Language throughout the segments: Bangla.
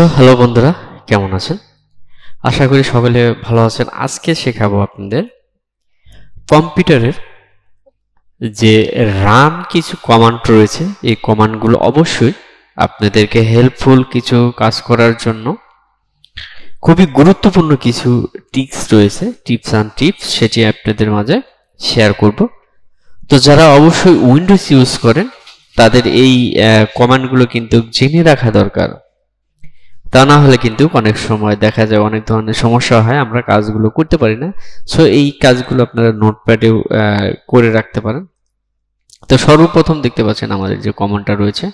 সো আচ্ছা, হ্যালো বন্ধুরা কেমন আছেন আশা করি সকলে ভালো আছেন আজকে শেখাবো আপনাদের কম্পিউটারের যে রান কিছু কমান্ড রয়েছে এই কমান্ডগুলো অবশ্যই আপনাদেরকে হেল্পফুল কিছু কাজ করার জন্য খুবই গুরুত্বপূর্ণ কিছু টিপস রয়েছে টিপস অ্যান্ড টিপস সেটি আপনাদের মাঝে শেয়ার করব তো যারা অবশ্যই উইন্ডোজ ইউজ করেন তাদের এই কমান্ডগুলো কিন্তু জেনে রাখা দরকার তা না হলে কিন্তু অনেক সময় দেখা যায় অনেক ধরনের সমস্যা হয় আমরা কাজগুলো করতে পারি না সো এই কাজগুলো আপনারা নোটপ্যাডেও করে রাখতে পারেন তো সর্বপ্রথম দেখতে পাচ্ছেন আমাদের যে কমনটা রয়েছে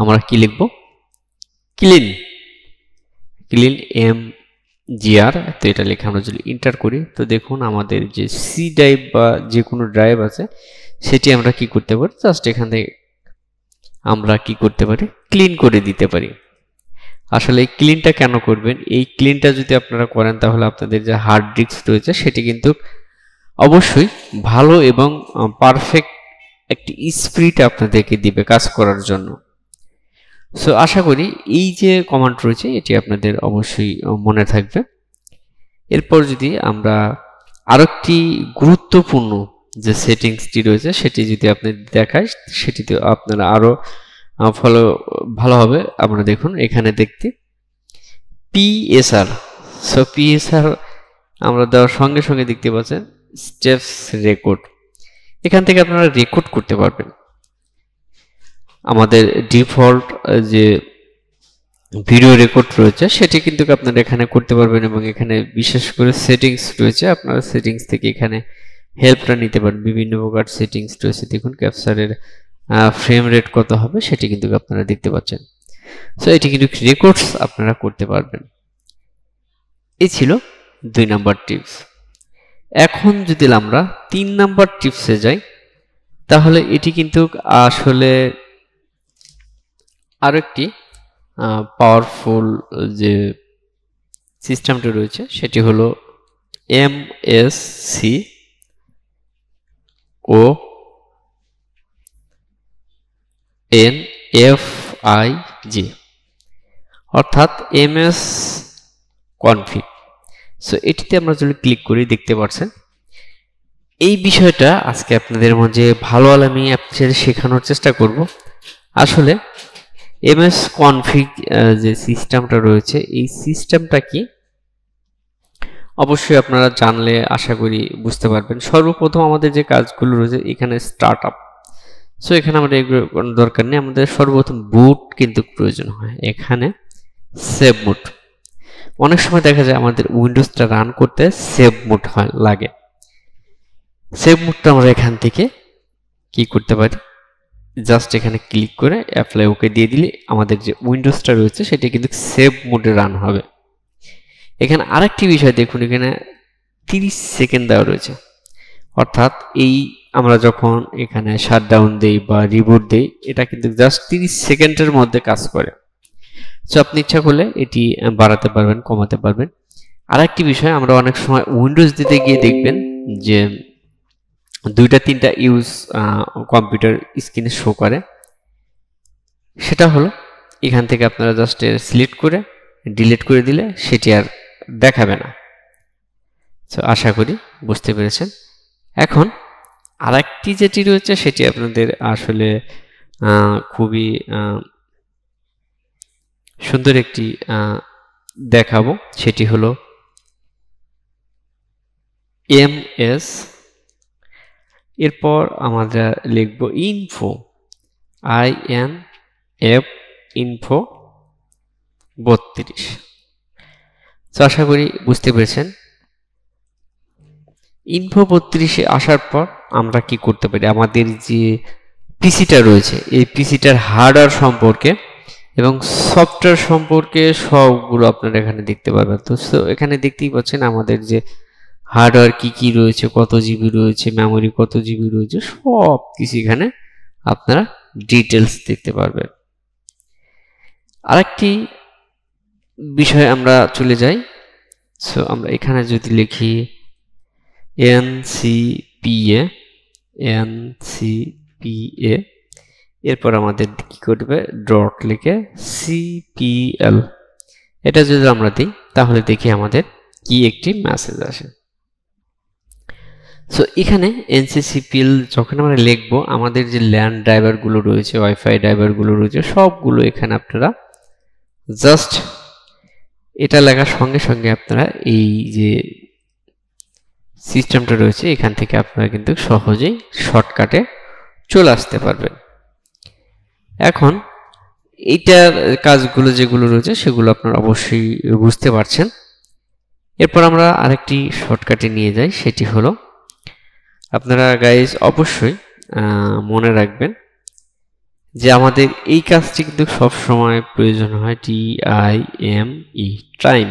আমরা কি লিখব ক্লিন ক্লিন এম জিআর তো এটা লিখে আমরা যদি ইন্টার করি তো দেখুন আমাদের যে সি ড্রাইভ বা যে কোনো ড্রাইভ আছে সেটি আমরা কি করতে পারি জাস্ট এখান থেকে আমরা কি করতে পারি ক্লিন করে দিতে পারি আসলে এই ক্লিনটা কেন করবেন এই ক্লিনটা যদি আপনারা করেন তাহলে আপনাদের যে হার্ড ডিস্ক রয়েছে সেটি কিন্তু অবশ্যই ভালো এবং পারফেক্ট একটি স্পিরিট আপনাদেরকে দিবে কাজ করার জন্য সো আশা করি এই যে কমান্ড রয়েছে এটি আপনাদের অবশ্যই মনে থাকবে এরপর যদি আমরা আরেকটি গুরুত্বপূর্ণ যে সেটিংসটি রয়েছে সেটি যদি আপনি দেখায় সেটিতে আপনারা আরও ফলো ভালো হবে আপনারা দেখুন এখানে দেখতে পিএসআর সো পিএসআর আমরা দেওয়ার সঙ্গে সঙ্গে দেখতে পাচ্ছেন স্টেপস রেকর্ড এখান থেকে আপনারা রেকর্ড করতে পারবেন আমাদের ডিফল্ট যে ভিডিও রেকর্ড রয়েছে সেটি কিন্তু আপনারা এখানে করতে পারবেন এবং এখানে বিশেষ করে সেটিংস রয়েছে আপনারা সেটিংস থেকে এখানে হেল্পটা নিতে পারেন বিভিন্ন প্রকার সেটিংস রয়েছে দেখুন ক্যাপচারের ফ্রেম রেট কত হবে সেটি কিন্তু আপনারা দেখতে পাচ্ছেন সো এটি কিন্তু রেকর্ডস আপনারা করতে পারবেন এই ছিল দুই নাম্বার টিপস এখন যদি আমরা তিন নাম্বার টিপসে যাই তাহলে এটি কিন্তু আসলে আর একটি পাওয়ারফুল যে সিস্টেমটি রয়েছে সেটি হলো M S C O N F I G অর্থাৎ এম এস কনফিগ সো এটিতে আমরা যদি ক্লিক করি দেখতে পাচ্ছেন এই বিষয়টা আজকে আপনাদের মাঝে ভালো আমি আপনাদের শেখানোর চেষ্টা করব আসলে এম এস কনফিগ যে সিস্টেমটা রয়েছে এই সিস্টেমটা কি অবশ্যই আপনারা জানলে আশা করি বুঝতে পারবেন সর্বপ্রথম আমাদের যে কাজগুলো রয়েছে এখানে স্টার্ট আপ সো এখানে আমাদের এগুলো কোনো দরকার নেই আমাদের সর্বপ্রথম বুট কিন্তু প্রয়োজন হয় এখানে সেভ মুড অনেক সময় দেখা যায় আমাদের উইন্ডোজটা রান করতে সেভ মুড হয় লাগে সেভ মুডটা আমরা এখান থেকে কি করতে পারি জাস্ট এখানে ক্লিক করে অ্যাপ্লাই ওকে দিয়ে দিলে আমাদের যে উইন্ডোজটা রয়েছে সেটা কিন্তু সেভ মুডে রান হবে এখানে আরেকটি বিষয় দেখুন এখানে তিরিশ সেকেন্ড দেওয়া রয়েছে অর্থাৎ এই আমরা যখন এখানে ডাউন দিই বা রিবুট দিই এটা কিন্তু জাস্ট তিরিশ সেকেন্ডের মধ্যে কাজ করে সো আপনি ইচ্ছা করলে এটি বাড়াতে পারবেন কমাতে পারবেন আর একটি বিষয় আমরা অনেক সময় উইন্ডোজ দিতে গিয়ে দেখবেন যে দুইটা তিনটা ইউজ কম্পিউটার স্ক্রিনে শো করে সেটা হলো এখান থেকে আপনারা জাস্ট সিলেক্ট করে ডিলিট করে দিলে সেটি আর দেখাবে না তো আশা করি বুঝতে পেরেছেন এখন আরেকটি যেটি রয়েছে সেটি আপনাদের আসলে খুবই সুন্দর একটি দেখাবো সেটি হলো এম এস এরপর আমরা লিখব info I N F info বত্রিশ তো আশা করি বুঝতে পেরেছেন ইনফো বত্রিশে আসার পর আমরা কি করতে পারি আমাদের যে পিসিটা রয়েছে এই পিসিটার হার্ডওয়্যার সম্পর্কে এবং সফটওয়্যার সম্পর্কে সবগুলো আপনারা এখানে দেখতে পারবেন তো এখানে দেখতেই পাচ্ছেন আমাদের যে হার্ডওয়্যার কি কি রয়েছে কত জিবি রয়েছে মেমোরি কত জিবি রয়েছে সব কিছু এখানে আপনারা ডিটেলস দেখতে পারবেন আরেকটি বিষয় আমরা চলে যাই সো আমরা এখানে যদি লিখি N C P A N C P A এরপর আমাদের কি করবে ডট লিখে এল এটা যদি আমরা দিই তাহলে দেখি আমাদের কি একটি মেসেজ আসে সো এখানে এনসিসিপিএল যখন আমরা লিখবো আমাদের যে ল্যান্ড ড্রাইভারগুলো রয়েছে ওয়াইফাই ড্রাইভারগুলো রয়েছে সবগুলো এখানে আপনারা জাস্ট এটা লেখার সঙ্গে সঙ্গে আপনারা এই যে সিস্টেমটা রয়েছে এখান থেকে আপনারা কিন্তু সহজেই শর্টকাটে চলে আসতে পারবেন এখন এইটার কাজগুলো যেগুলো রয়েছে সেগুলো আপনারা অবশ্যই বুঝতে পারছেন এরপর আমরা আরেকটি শর্টকাটে নিয়ে যাই সেটি হলো আপনারা গাইজ অবশ্যই মনে রাখবেন যে আমাদের এই কাজটি কিন্তু সবসময় প্রয়োজন হয় T I M E time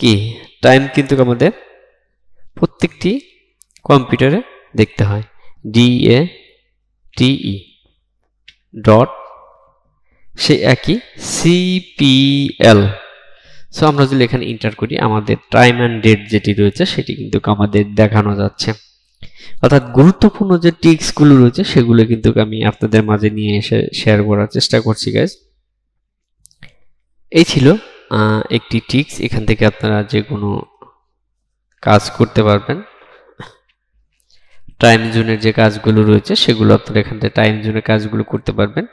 কি টাইম কিন্তু আমাদের প্রত্যেকটি কম্পিউটারে দেখতে হয় ডিএ টিই ডট সে একই সিপিএল সো আমরা যদি এখানে ইন্টার করি আমাদের টাইম অ্যান্ড ডেট যেটি রয়েছে সেটি কিন্তু আমাদের দেখানো যাচ্ছে অর্থাৎ গুরুত্বপূর্ণ যে টিক্সগুলো রয়েছে সেগুলো কিন্তু আমি আপনাদের মাঝে নিয়ে এসে শেয়ার করার চেষ্টা করছি গাইজ এই ছিল একটি টিক্স এখান থেকে আপনারা যে কোনো কাজ করতে পারবেন টাইম জোনের যে কাজগুলো রয়েছে সেগুলো আপনারা এখান থেকে টাইম জোনের কাজগুলো করতে পারবেন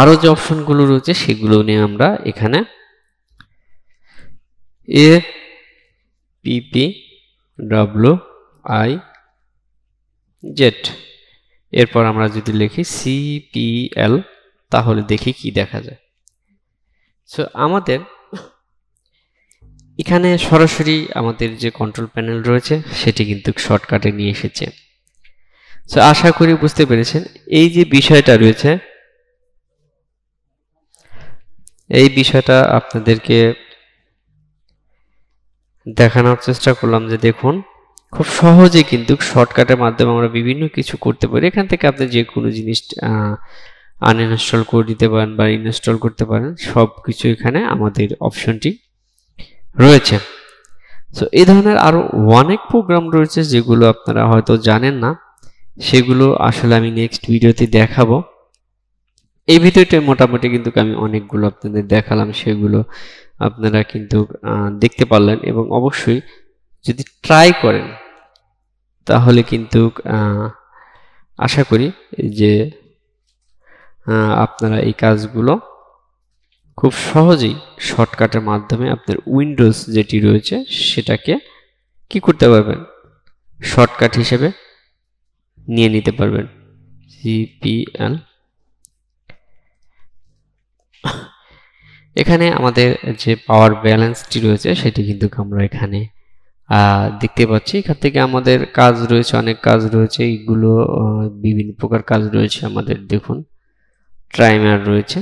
আরও যে অপশনগুলো রয়েছে সেগুলো নিয়ে আমরা এখানে A P P W I Z এরপর আমরা যদি লিখি সিপিএল তাহলে দেখি কি দেখা যায় সো আমাদের এখানে সরাসরি আমাদের যে কন্ট্রোল প্যানেল রয়েছে সেটি কিন্তু শর্টকাটে নিয়ে এসেছে সো আশা করি বুঝতে পেরেছেন এই যে বিষয়টা রয়েছে এই বিষয়টা আপনাদেরকে দেখানোর চেষ্টা করলাম যে দেখুন খুব সহজে কিন্তু শর্টকাটের মাধ্যমে আমরা বিভিন্ন কিছু করতে পারি এখান থেকে আপনি যে কোনো জিনিস আনইনস্টল করে দিতে পারেন বা ইনস্টল করতে পারেন সব কিছু এখানে আমাদের অপশনটি রয়েছে সো এই ধরনের আরও অনেক প্রোগ্রাম রয়েছে যেগুলো আপনারা হয়তো জানেন না সেগুলো আসলে আমি নেক্সট ভিডিওতে দেখাবো এই ভিডিওতে মোটামুটি কিন্তু আমি অনেকগুলো আপনাদের দেখালাম সেগুলো আপনারা কিন্তু দেখতে পারলেন এবং অবশ্যই যদি ট্রাই করেন তাহলে কিন্তু আশা করি যে আপনারা এই কাজগুলো খুব সহজেই শর্টকাটের মাধ্যমে আপনার উইন্ডোজ যেটি রয়েছে সেটাকে কি করতে পারবেন শর্টকাট হিসেবে নিয়ে নিতে পারবেন সিপিএল এখানে আমাদের যে পাওয়ার ব্যালেন্সটি রয়েছে সেটি কিন্তু আমরা এখানে দেখতে পাচ্ছি এখান থেকে আমাদের কাজ রয়েছে অনেক কাজ রয়েছে এইগুলো বিভিন্ন প্রকার কাজ রয়েছে আমাদের দেখুন ট্রাইমার রয়েছে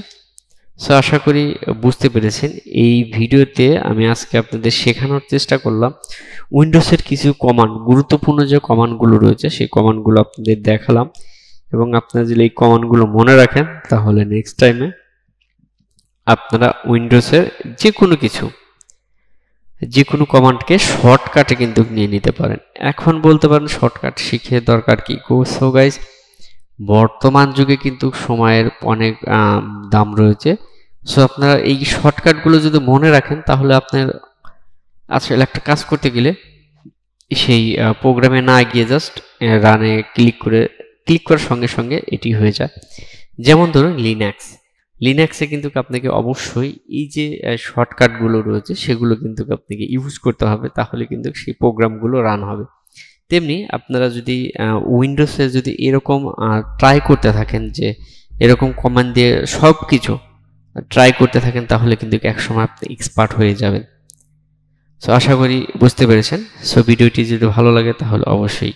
সো আশা করি বুঝতে পেরেছেন এই ভিডিওতে আমি আজকে আপনাদের শেখানোর চেষ্টা করলাম উইন্ডোজের কিছু কমান্ড গুরুত্বপূর্ণ যে কমান্ডগুলো রয়েছে সেই কমান্ডগুলো আপনাদের দেখালাম এবং আপনারা যদি এই কমান্ডগুলো মনে রাখেন তাহলে নেক্সট টাইমে আপনারা উইন্ডোজের যে কোনো কিছু যে কোনো কমান্ডকে শর্টকাটে কিন্তু নিয়ে নিতে পারেন এখন বলতে পারেন শর্টকাট শিখে দরকার কি গো সো গাইজ বর্তমান যুগে কিন্তু সময়ের অনেক দাম রয়েছে সো আপনারা এই শর্টকাটগুলো যদি মনে রাখেন তাহলে আপনার আসলে আচ্ছা, একটা কাজ করতে গেলে সেই প্রোগ্রামে না গিয়ে জাস্ট রানে ক্লিক করে ক্লিক করার সঙ্গে সঙ্গে এটি হয়ে যায় যেমন ধরুন লিনাক্স লিনাক্সে কিন্তু আপনাকে অবশ্যই এই যে শর্টকাটগুলো রয়েছে সেগুলো কিন্তু আপনাকে ইউজ করতে হবে তাহলে কিন্তু সেই প্রোগ্রামগুলো রান হবে তেমনি আপনারা যদি উইন্ডোজে যদি এরকম ট্রাই করতে থাকেন যে এরকম কমান্ড দিয়ে সব কিছু ট্রাই করতে থাকেন তাহলে কিন্তু একসময় আপনি এক্সপার্ট হয়ে যাবেন সো আশা করি বুঝতে পেরেছেন সো ভিডিওটি যদি ভালো লাগে তাহলে অবশ্যই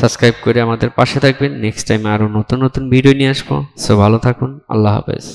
সাবস্ক্রাইব করে আমাদের পাশে থাকবেন নেক্সট টাইম আরও নতুন নতুন ভিডিও নিয়ে আসবো সো ভালো থাকুন আল্লাহ হাফেজ